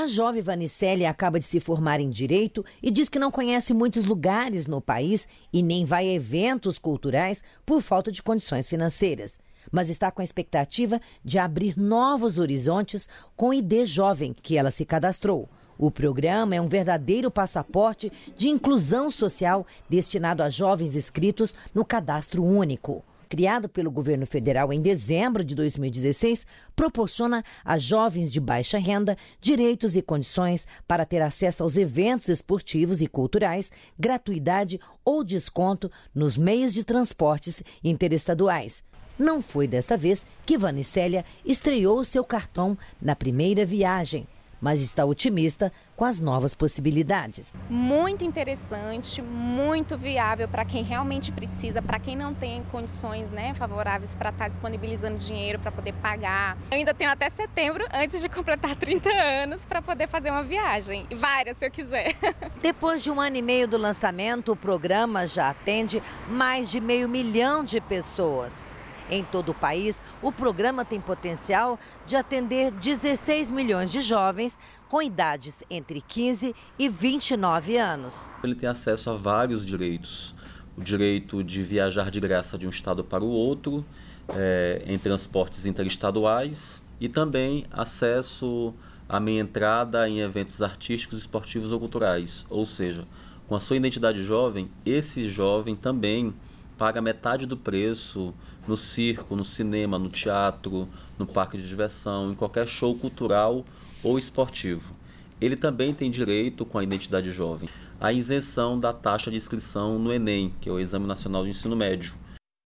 A jovem Vanicelli acaba de se formar em direito e diz que não conhece muitos lugares no país e nem vai a eventos culturais por falta de condições financeiras, mas está com a expectativa de abrir novos horizontes com ID Jovem, que ela se cadastrou. O programa é um verdadeiro passaporte de inclusão social destinado a jovens inscritos no cadastro único criado pelo governo federal em dezembro de 2016, proporciona a jovens de baixa renda direitos e condições para ter acesso aos eventos esportivos e culturais, gratuidade ou desconto nos meios de transportes interestaduais. Não foi desta vez que Vanicélia estreou seu cartão na primeira viagem mas está otimista com as novas possibilidades. Muito interessante, muito viável para quem realmente precisa, para quem não tem condições né, favoráveis para estar tá disponibilizando dinheiro para poder pagar. Eu ainda tenho até setembro, antes de completar 30 anos, para poder fazer uma viagem. Várias, se eu quiser. Depois de um ano e meio do lançamento, o programa já atende mais de meio milhão de pessoas. Em todo o país, o programa tem potencial de atender 16 milhões de jovens com idades entre 15 e 29 anos. Ele tem acesso a vários direitos. O direito de viajar de graça de um estado para o outro, é, em transportes interestaduais e também acesso à minha entrada em eventos artísticos, esportivos ou culturais. Ou seja, com a sua identidade jovem, esse jovem também paga metade do preço no circo, no cinema, no teatro, no parque de diversão, em qualquer show cultural ou esportivo. Ele também tem direito, com a identidade jovem, à isenção da taxa de inscrição no Enem, que é o Exame Nacional de Ensino Médio